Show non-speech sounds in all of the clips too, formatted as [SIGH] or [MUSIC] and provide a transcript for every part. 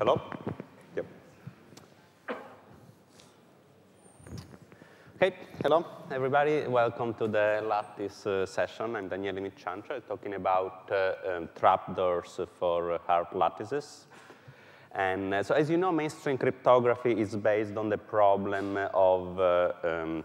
Hello? Yep. Okay, hello everybody. Welcome to the lattice uh, session. I'm Daniele Mitchantra talking about uh, um, trapdoors for hard lattices. And uh, so as you know, mainstream cryptography is based on the problem of uh, um,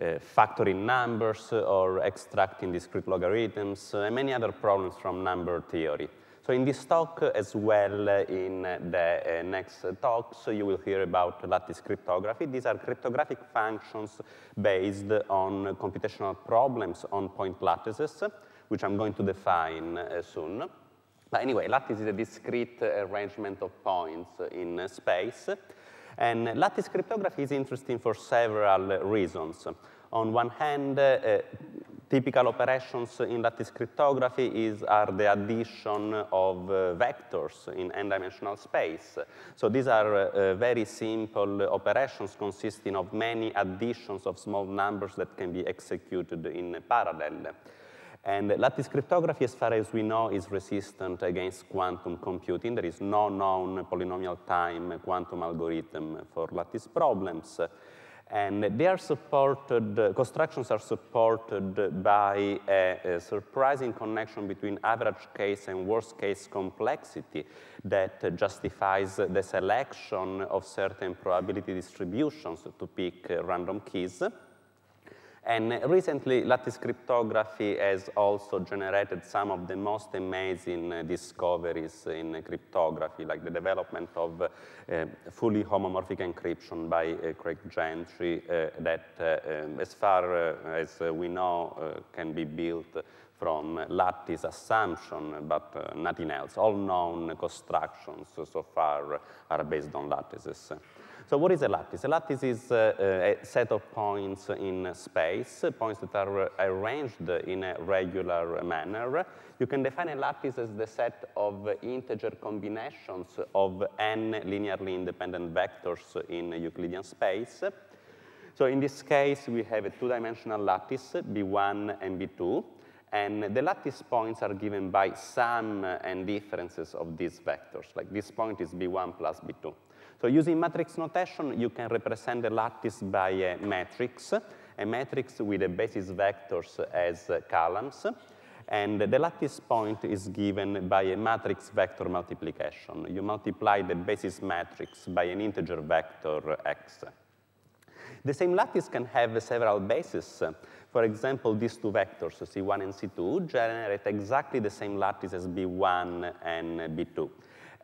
uh, factoring numbers or extracting discrete logarithms uh, and many other problems from number theory. So in this talk, as well in the uh, next talks, so you will hear about lattice cryptography. These are cryptographic functions based on computational problems on point lattices, which I'm going to define uh, soon. But anyway, lattice is a discrete arrangement of points in space. And lattice cryptography is interesting for several reasons. On one hand, uh, Typical operations in lattice cryptography is, are the addition of uh, vectors in n-dimensional space. So these are uh, uh very simple operations consisting of many additions of small numbers that can be executed in parallel. And lattice cryptography, as far as we know, is resistant against quantum computing. There is no known polynomial time quantum algorithm for lattice problems. And they are supported, uh, constructions are supported by a, a, surprising connection between average case and worst case complexity that justifies the selection of certain probability distributions to pick random keys. And recently, lattice cryptography has also generated some of the most amazing uh, discoveries in cryptography, like the development of uh, fully homomorphic encryption by uh, Craig Gentry uh, that, uh, um, as far uh, as we know, can be built from lattice assumption, but nothing else. All known constructions so far are based on lattices. So what is a lattice? A lattice is uh, uh, a set of points in space, points that are arranged in a regular manner. You can define a lattice as the set of integer combinations of n linearly independent vectors in Euclidean space. So in this case, we have a two-dimensional lattice, B1 and B2. And the lattice points are given by sum and differences of these vectors. Like this point is B1 plus B2. So using matrix notation, you can represent the lattice by a matrix, a matrix with a basis vectors as columns. And the lattice point is given by a matrix vector multiplication. You multiply the basis matrix by an integer vector x. The same lattice can have several bases. For example, these two vectors, C1 and C2, generate exactly the same lattice as B1 and B2.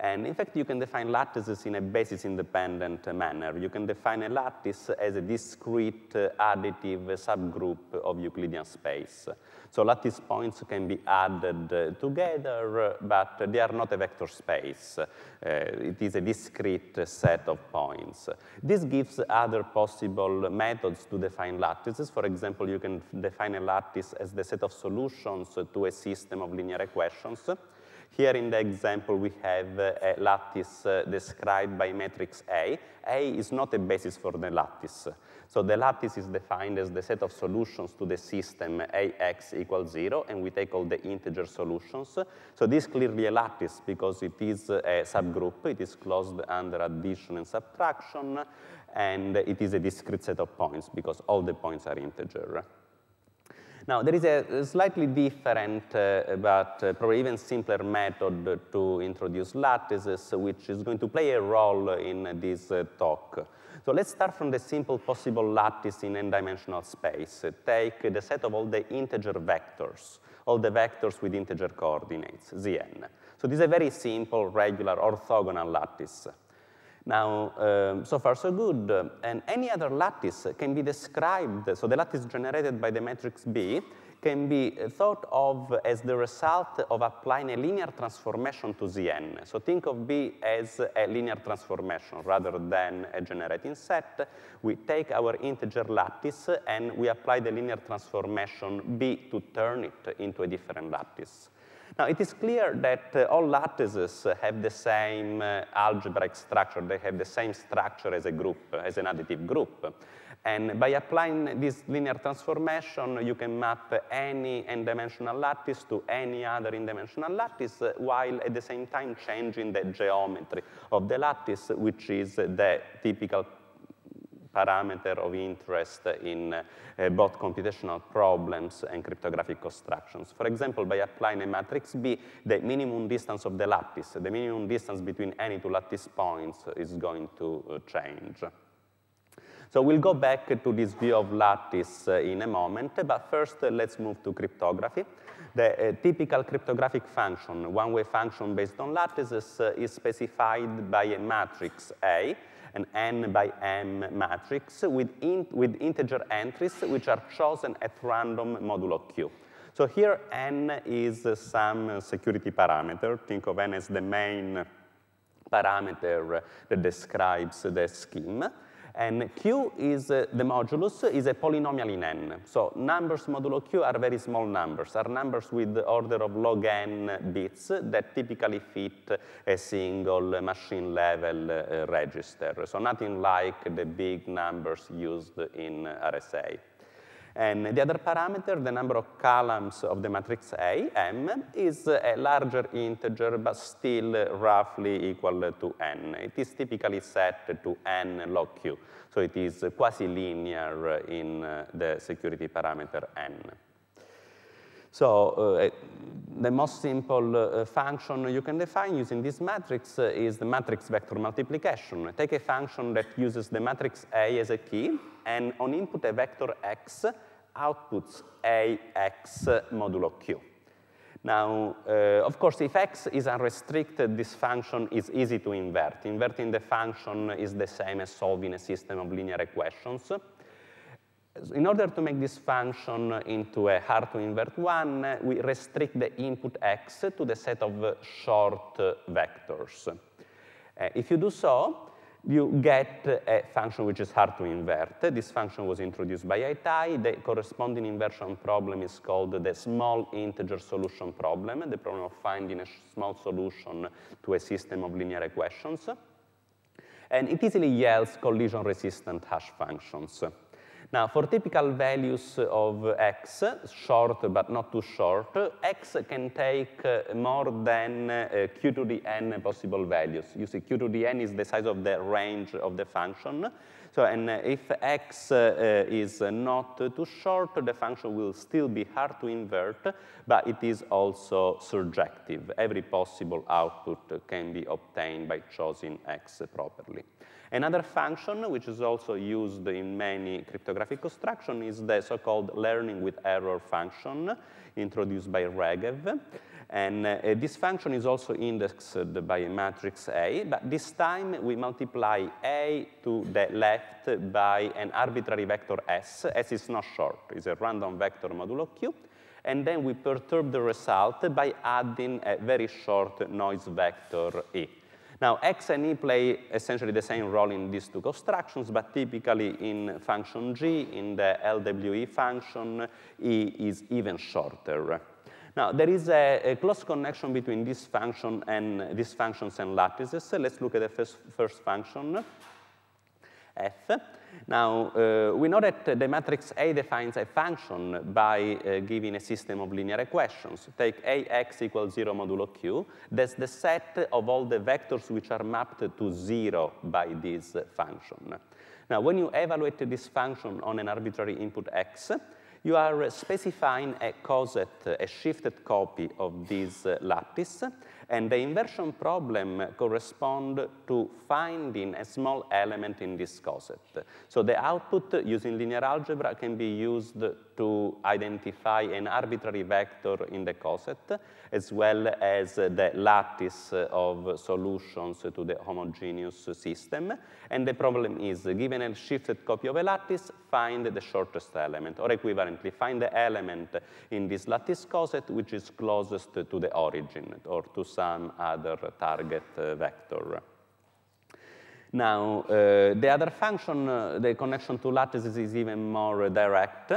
And in fact, you can define lattices in a basis-independent manner. You can define a lattice as a discrete uh, additive subgroup of Euclidean space. So lattice points can be added uh, together, uh, but they are not a vector space. Uh, it is a discrete set of points. This gives other possible methods to define lattices. For example, you can define a lattice as the set of solutions to a system of linear equations. Here in the example, we have uh, a lattice uh, described by matrix A. A is not a basis for the lattice. So the lattice is defined as the set of solutions to the system ax equals 0, and we take all the integer solutions. So this is clearly a lattice because it is a subgroup. It is closed under addition and subtraction, and it is a discrete set of points because all the points are integer. Now, there is a slightly different, uh, but uh, probably even simpler method to introduce lattices, which is going to play a role in this uh, talk. So let's start from the simple possible lattice in n-dimensional space. Take the set of all the integer vectors, all the vectors with integer coordinates, Zn. So this is a very simple, regular, orthogonal lattice. Now, um, so far so good. And any other lattice can be described, so the lattice generated by the matrix B can be thought of as the result of applying a linear transformation to Zn. So think of B as a linear transformation rather than a generating set. We take our integer lattice and we apply the linear transformation B to turn it into a different lattice. Now, it is clear that uh, all lattices uh, have the same uh, algebraic structure. They have the same structure as a group, as an additive group. And by applying this linear transformation, you can map any n-dimensional lattice to any other n-dimensional lattice, uh, while at the same time changing the geometry of the lattice, which is the typical parameter of interest in uh, both computational problems and cryptographic constructions. For example, by applying a matrix B, the minimum distance of the lattice, the minimum distance between any two lattice points is going to uh, change. So we'll go back to this view of lattice uh, in a moment, but first uh, let's move to cryptography. The uh, typical cryptographic function, one-way function based on lattices, is specified by a matrix A an n by m matrix with, with integer entries which are chosen at random modulo q. So here n is some security parameter. Think of n as the main parameter that describes the scheme. And Q is uh, the modulus is a polynomial in n. So numbers modulo Q are very small numbers, are numbers with the order of log n bits that typically fit a single machine level uh, register. So nothing like the big numbers used in RSA. And the other parameter, the number of columns of the matrix A, M, is a larger integer, but still roughly equal to n. It is typically set to n log q, so it is quasi-linear in uh, the security parameter n. So uh, the most simple uh, function you can define using this matrix uh, is the matrix vector multiplication. Take a function that uses the matrix A as a key, and on input a vector x, outputs AX modulo Q. Now, uh, of course, if x is unrestricted, this function is easy to invert. Inverting the function is the same as solving a system of linear equations. In order to make this function into a hard-to-invert one, we restrict the input x to the set of short vectors. Uh, if you do so, you get a function which is hard to invert. This function was introduced by Aitai. The corresponding inversion problem is called the small integer solution problem, the problem of finding a small solution to a system of linear equations. And it easily yields collision-resistant hash functions. Now, for typical values of x, short but not too short, x can take uh, more than uh, q to the n possible values. You see, q to the n is the size of the range of the function. So, and uh, if x is not too short, the function will still be hard to invert, but it is also surjective. Every possible output can be obtained by choosing x properly. Another function, which is also used in many cryptographic construction, is the so-called learning with error function introduced by Regev. And uh, this function is also indexed by a matrix A, but this time we multiply A to the left by an arbitrary vector S. S is not short, it's a random vector modulo Q. And then we perturb the result by adding a very short noise vector E. Now, X and E play essentially the same role in these two constructions, but typically in function G, in the LWE function, E is even shorter. Now, there is a, a, close connection between this function and these functions and lattices. So let's look at the first, first function, f. Now, uh, we know that uh, the matrix A defines a function by uh, giving a system of linear equations. Take AX equals 0 modulo Q. That's the set of all the vectors which are mapped to 0 by this function. Now, when you evaluate this function on an arbitrary input X, you are specifying a coset, a shifted copy of this uh, lattice, and the inversion problem corresponds to finding a small element in this coset. So the output using linear algebra can be used to identify an arbitrary vector in the coset, as well as the lattice of solutions to the homogeneous system. And the problem is, given a shifted copy of a lattice, find the shortest element, or equivalently, find the element in this lattice coset which is closest to the origin or to some other target uh, vector. Now, uh, the other function, uh, the connection to lattices is even more direct.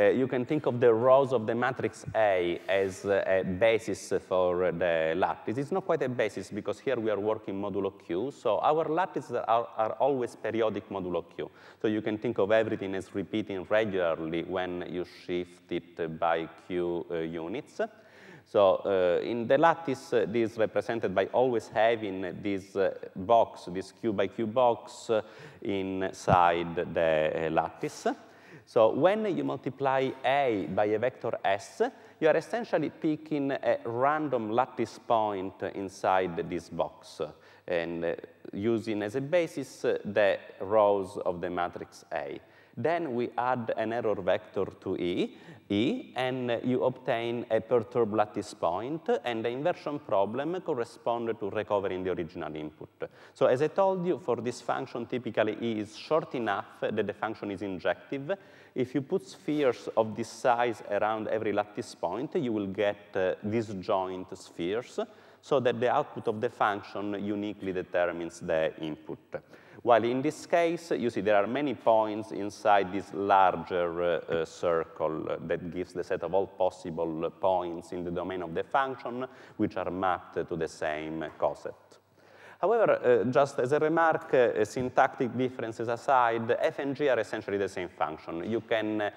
Uh, you can think of the rows of the matrix A as uh, a basis for the lattice. It's not quite a basis because here we are working modulo Q. So our lattices are, are always periodic modulo Q. So you can think of everything as repeating regularly when you shift it by Q uh, units. So uh, in the lattice, uh, this is represented by always having this uh, box, this Q by Q box inside the lattice. So when you multiply A by a vector S, you are essentially picking a random lattice point inside this box and uh, using as a basis the rows of the matrix A. Then we add an error vector to E, E, and you obtain a perturbed lattice point, and the inversion problem corresponds to recovering the original input. So as I told you, for this function, typically E is short enough that the function is injective. If you put spheres of this size around every lattice point, you will get uh, disjoint spheres, so that the output of the function uniquely determines the input. While in this case, you see there are many points inside this larger uh, uh, circle that gives the set of all possible points in the domain of the function, which are mapped to the same coset. However, uh, just as a remark, uh, syntactic differences aside, f and g are essentially the same function. You can uh,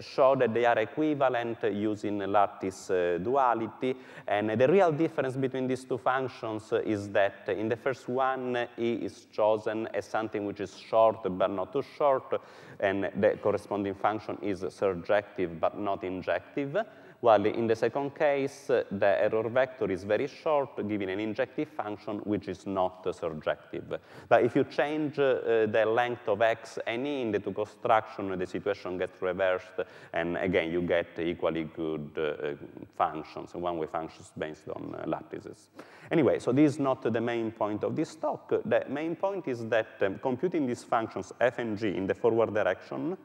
show that they are equivalent using lattice duality, and the real difference between these two functions is that in the first one, e is chosen as something which is short but not too short, and the corresponding function is surjective but not injective while in the second case, the error vector is very short, giving an injective function which is not surjective. But if you change uh, the length of x any in the two construction, the situation gets reversed, and again, you get equally good uh, functions, one-way functions based on uh, lattices. Anyway, so this is not the main point of this talk. The main point is that um, computing these functions f and g in the forward direction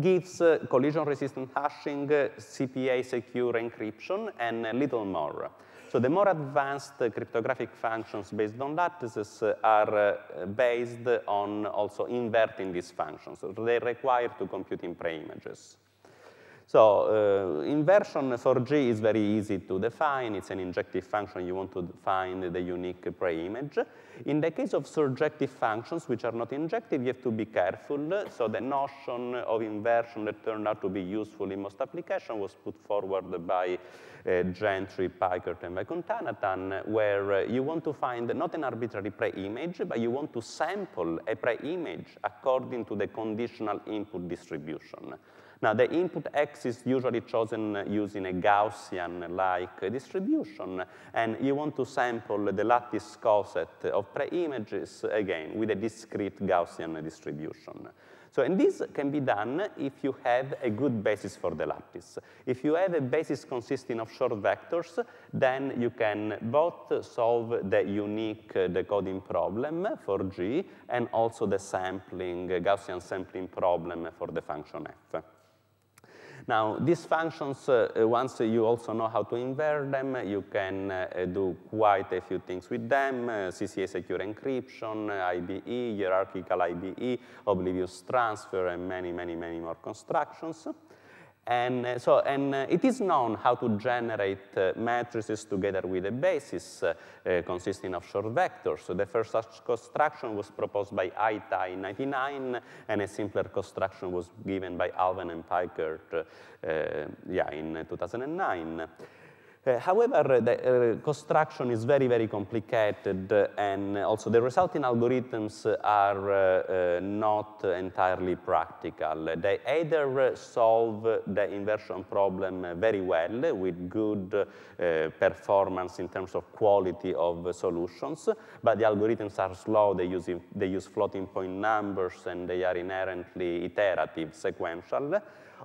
gives uh, collision-resistant hashing, uh, CPA-secure encryption, and a little more. So the more advanced uh, cryptographic functions based on lattices are based on also inverting these functions. So they require to compute in-prey images. So uh, inversion for G is very easy to define. It's an injective function. You want to find the unique preimage. In the case of surjective functions, which are not injective, you have to be careful. So the notion of inversion that turned out to be useful in most applications was put forward by uh, Gentry, Pikert, and Vaikunthanathan, where uh, you want to find not an arbitrary preimage, but you want to sample a preimage according to the conditional input distribution. Now, the input x is usually chosen using a Gaussian-like distribution, and you want to sample the lattice coset of pre-images, again, with a discrete Gaussian distribution. So, and this can be done if you have a good basis for the lattice. If you have a basis consisting of short vectors, then you can both solve the unique decoding problem for G and also the sampling, Gaussian sampling problem for the function f. Now, these functions, uh, uh, once you also know how to invert them, uh, you can uh, uh, do quite a few things with them, uh, CCA secure encryption, IBE, hierarchical IBE, oblivious transfer, and many, many, many more constructions. And uh, so, and uh, it is known how to generate uh, matrices together with a basis uh, uh, consisting of short vectors. So the first such construction was proposed by Aita in 99, and a simpler construction was given by Alvin and Pikert, uh, yeah, in 2009. Uh, however, the uh, construction is very, very complicated, uh, and also the resulting algorithms are uh, not entirely practical. They either solve the inversion problem very well with good performance in terms of quality of solutions, but the algorithms are slow, they use, they use floating point numbers, and they are inherently iterative, sequential,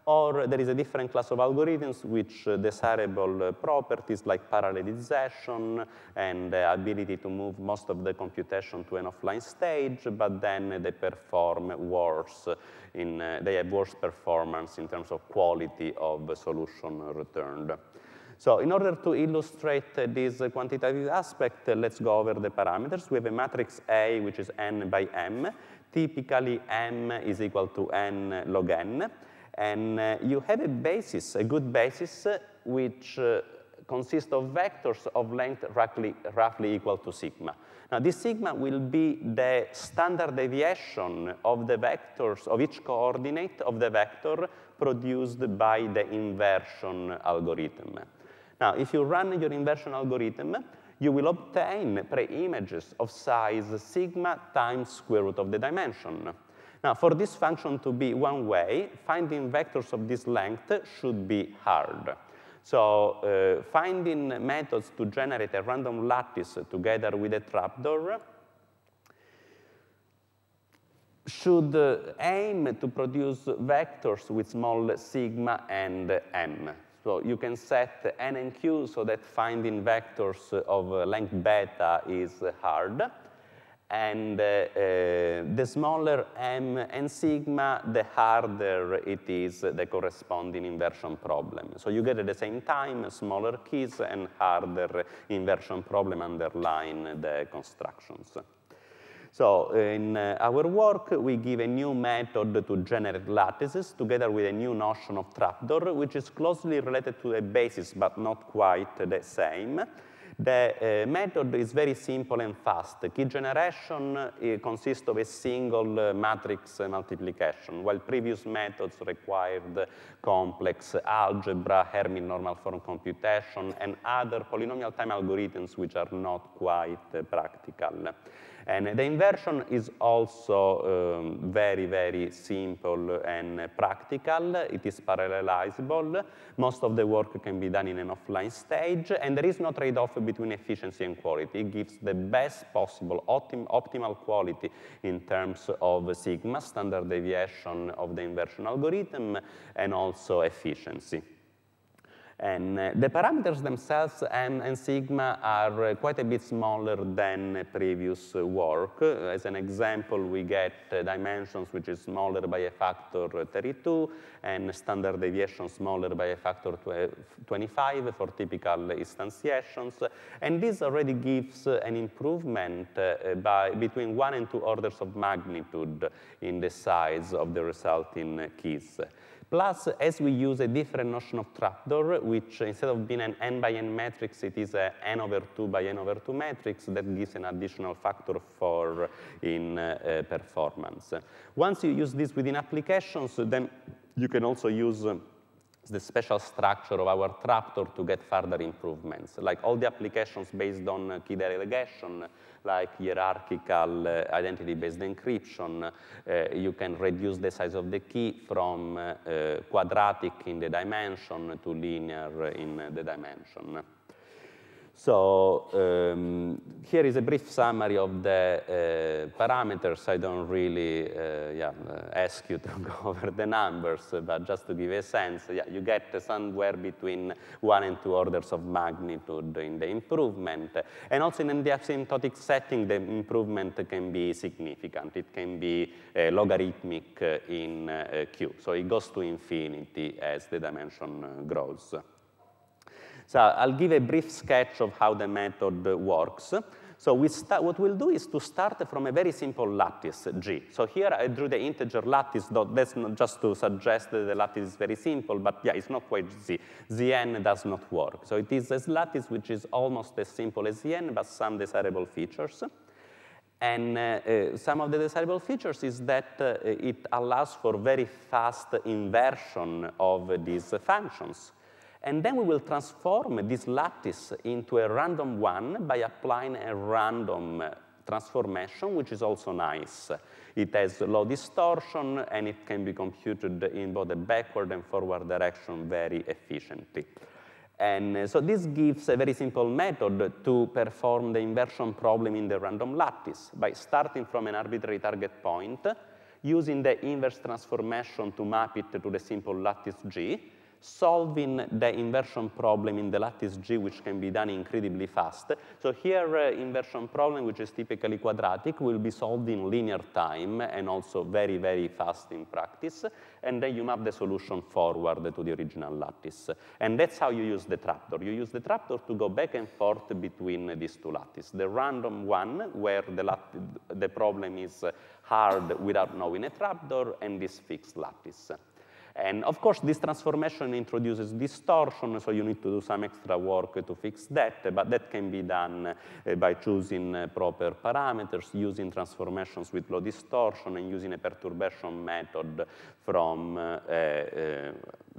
or there is a different class of algorithms which desirable properties properties like parallelization and the uh, ability to move most of the computation to an offline stage, but then they perform worse, in, uh, they have worse performance in terms of quality of solution returned. So in order to illustrate uh, this uh, quantitative aspect, uh, let's go over the parameters. We have a matrix A, which is n by m. Typically, m is equal to n log n. And uh, you have a basis, a good basis, which uh, consists of vectors of length roughly, roughly equal to sigma. Now, this sigma will be the standard deviation of the vectors, of each coordinate of the vector produced by the inversion algorithm. Now, if you run your inversion algorithm, you will obtain pre-images of size sigma times square root of the dimension. Now, for this function to be one way, finding vectors of this length should be hard. So uh, finding methods to generate a random lattice together with a trapdoor should uh, aim to produce vectors with small sigma and m. So you can set n and q so that finding vectors of length beta is hard. And uh, uh, the smaller m and sigma, the harder it is the corresponding inversion problem. So you get at the same time smaller keys and harder inversion problem underlying the constructions. So uh, in uh, our work, we give a new method to generate lattices together with a new notion of trapdoor, which is closely related to the basis, but not quite the same. The uh, method is very simple and fast. Key generation uh, consists of a single uh, matrix multiplication, while previous methods required complex algebra, Hermit normal form computation, and other polynomial time algorithms which are not quite practical. And the inversion is also um, very, very simple and practical. It is parallelizable. Most of the work can be done in an offline stage, and there is no trade-off between efficiency and quality. It gives the best possible optim optimal quality in terms of sigma, standard deviation of the inversion algorithm, and also efficiency. And uh, the parameters themselves, m and sigma, are uh, quite a bit smaller than previous uh, work. As an example, we get uh, dimensions which is smaller by a factor 32 and standard deviation smaller by a factor 25 for typical instantiations. And this already gives uh, an improvement uh, by between one and two orders of magnitude in the size of the resulting keys. Plus, as we use a different notion of trapdoor, which instead of being an n by n matrix, it is an n over 2 by n over 2 matrix that gives an additional factor for in uh, performance. Once you use this within applications, then you can also use the special structure of our trapdoor to get further improvements, like all the applications based on uh, key delegation, like hierarchical uh, identity-based encryption. Uh, you can reduce the size of the key from uh, uh quadratic in the dimension to linear in the dimension. So um, here is a brief summary of the uh, parameters. I don't really uh, yeah, uh, ask you to [LAUGHS] go over the numbers, but just to give a sense, yeah, you get somewhere between one and two orders of magnitude in the improvement. And also in the asymptotic setting, the improvement can be significant. It can be uh, logarithmic uh, in uh, Q. So it goes to infinity as the dimension grows. So I'll give a brief sketch of how the method works. So we start, what we'll do is to start from a very simple lattice, G. So here I drew the integer lattice, though that's not just to suggest that the lattice is very simple, but yeah, it's not quite Z. Zn does not work. So it is a lattice which is almost as simple as Zn, but some desirable features. And uh, uh, some of the desirable features is that uh, it allows for very fast inversion of these functions. And then we will transform this lattice into a random one by applying a random uh, transformation, which is also nice. It has low distortion, and it can be computed in both the backward and forward direction very efficiently. And uh, so this gives a very simple method to perform the inversion problem in the random lattice by starting from an arbitrary target point, using the inverse transformation to map it to the simple lattice G, solving the inversion problem in the lattice G, which can be done incredibly fast. So here, uh, inversion problem, which is typically quadratic, will be solved in linear time and also very, very fast in practice. And then you map the solution forward to the original lattice. And that's how you use the trapdoor. You use the trapdoor to go back and forth between these two lattices. The random one, where the, the problem is hard without knowing a trapdoor, and this fixed lattice. And of course, this transformation introduces distortion, so you need to do some extra work to fix that, but that can be done eh, by choosing eh, proper parameters, using transformations with low distortion, and using a perturbation method from eh,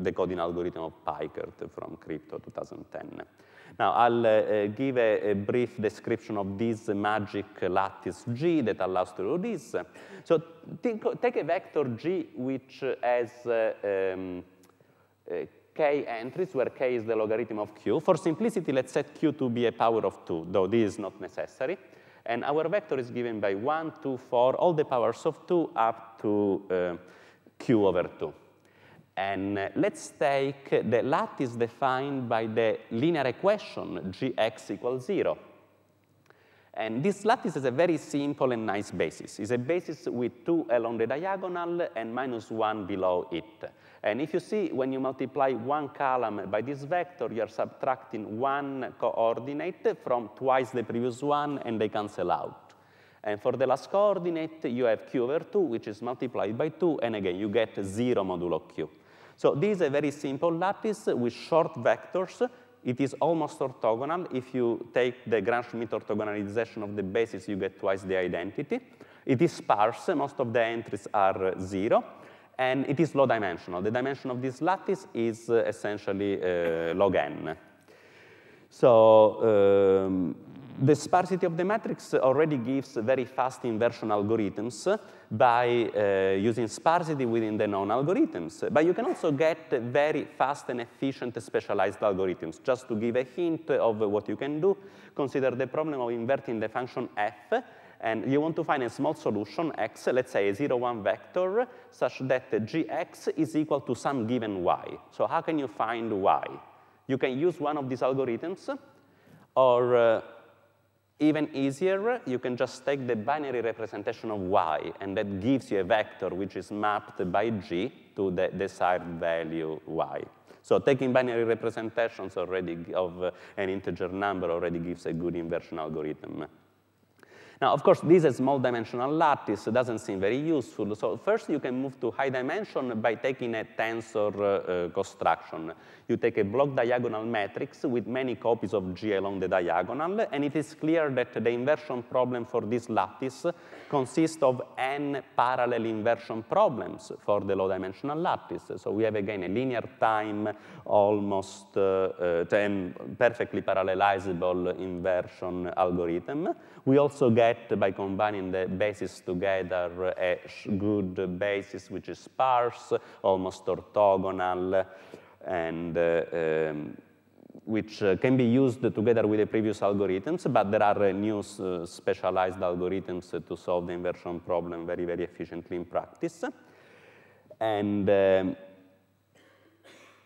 the coding algorithm of Pikert from Crypto 2010. Now, I'll uh, give a, a, brief description of this magic lattice G that allows to do this. So think, take a vector G which has uh, um, eh, k entries, where k is the logarithm of q. For simplicity, let's set q to be a power of 2, though this is not necessary. And our vector is given by 1, 2, 4, all the powers of 2 up to uh, q over 2. And uh, let's take the lattice defined by the linear equation gx equals 0. And this lattice is a very simple and nice basis. It's a basis with 2 along the diagonal and minus 1 below it. And if you see, when you multiply one column by this vector, you're subtracting one coordinate from twice the previous one, and they cancel out. And for the last coordinate, you have q over 2, which is multiplied by 2, and again, you get 0 modulo q. So this is a very simple lattice with short vectors. It is almost orthogonal. If you take the Gram-Schmidt orthogonalization of the basis, you get twice the identity. It is sparse. Most of the entries are uh, zero. And it is low dimensional. The dimension of this lattice is uh, essentially uh, log n. So um, the sparsity of the matrix already gives very fast inversion algorithms by uh, using sparsity within the known algorithms. But you can also get very fast and efficient specialized algorithms. Just to give a hint of what you can do, consider the problem of inverting the function f and you want to find a small solution x, let's say a 0, 1 vector, such that gx is equal to some given y. So how can you find y? You can use one of these algorithms, or uh, even easier, you can just take the binary representation of y, and that gives you a vector which is mapped by g to the desired value y. So taking binary representations already of uh, an integer number already gives a good inversion algorithm. Now, of course, this is small dimensional lattice so doesn't seem very useful. So first you can move to high dimension by taking a tensor uh, uh, construction. You take a block diagonal matrix with many copies of G along the diagonal, and it is clear that the inversion problem for this lattice consists of n parallel inversion problems for the low dimensional lattice. So we have again a linear time, almost uh, uh perfectly parallelizable inversion algorithm. We also get by combining the bases together a good basis which is sparse, almost orthogonal, and uh, um, which uh, can be used together with the previous algorithms, but there are uh, new uh, specialized algorithms to solve the inversion problem very, very efficiently in practice. And um,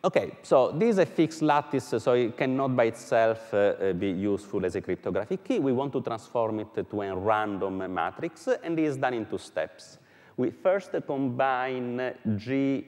Okay, so this is a fixed lattice, so it cannot by itself uh, uh, be useful as a cryptographic key. We want to transform it to a random matrix, and this is done in two steps. We first combine G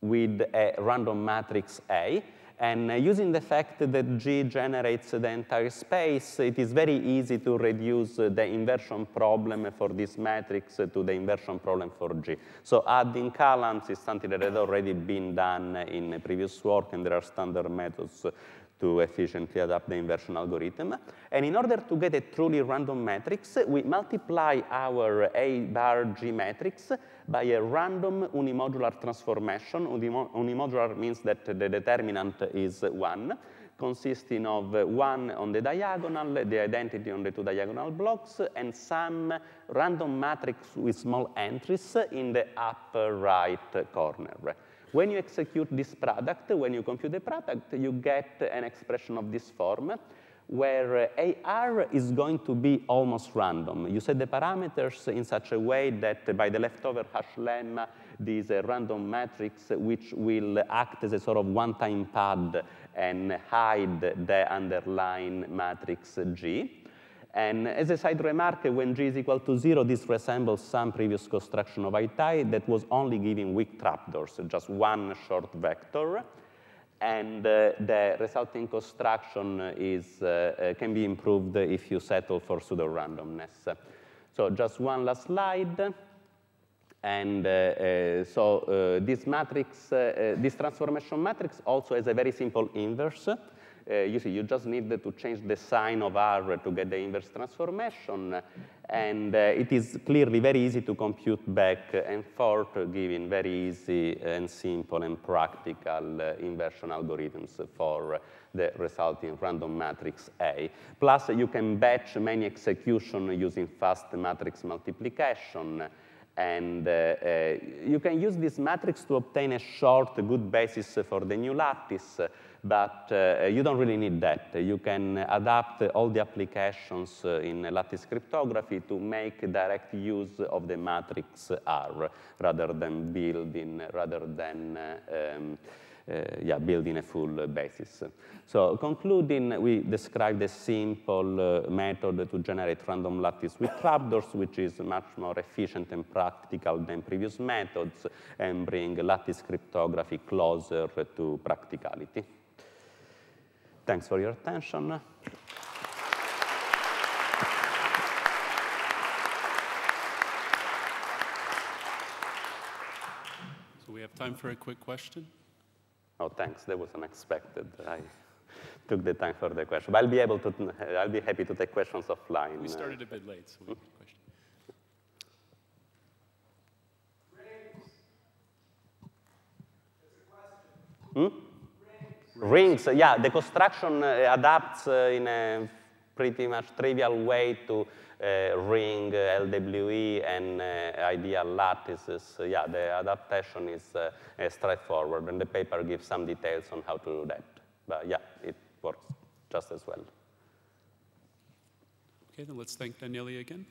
with a random matrix A, and uh, using the fact that G generates the entire space, it is very easy to reduce the inversion problem for this matrix to the inversion problem for G. So adding columns is something that had already been done in previous work, and there are standard methods to efficiently adapt the inversion algorithm. And in order to get a truly random matrix, we multiply our A bar G matrix by a random unimodular transformation. Unimo unimodular means that the determinant is 1, consisting of 1 on the diagonal, the identity on the two diagonal blocks, and some random matrix with small entries in the upper right corner. When you execute this product, when you compute the product, you get an expression of this form where AR is going to be almost random. You set the parameters in such a way that by the leftover hash lemma, this random matrix which will act as a sort of one-time pad and hide the underlying matrix G. And as a side remark, when g is equal to 0, this resembles some previous construction of itai that was only giving weak trapdoors, just one short vector. And uh, the resulting construction is, uh, uh can be improved if you settle for pseudo-randomness. So just one last slide. And uh, uh so uh, this matrix, this transformation matrix also has a very simple inverse. Uh, you see, you just need to change the sign of R to get the inverse transformation, and uh, it is clearly very easy to compute back and forth, giving very easy and simple and practical uh, inversion algorithms for the resulting random matrix A. Plus, you can batch many execution using fast matrix multiplication, and uh, uh, you can use this matrix to obtain a short, good basis for the new lattice but uh, you don't really need that. You can adapt all the applications uh, in lattice cryptography to make direct use of the matrix R rather than building, rather than uh, um, uh, yeah, building a full basis. So concluding, we described a simple uh, method to generate random lattice with trapdoors, which is much more efficient and practical than previous methods and bring lattice cryptography closer to practicality. Thanks for your attention. So we have time for a quick question. Oh, thanks. That was unexpected. I took the time for the question. But I'll be able to. I'll be happy to take questions offline. We started a bit late, so we mm Rings, yeah, the construction uh, adapts uh, in a pretty much trivial way to uh, ring, LWE, and ideal lattices. yeah, the adaptation is straightforward, and the paper gives some details on how to do that. But yeah, it works just as well. Okay, then let's thank Daniele again.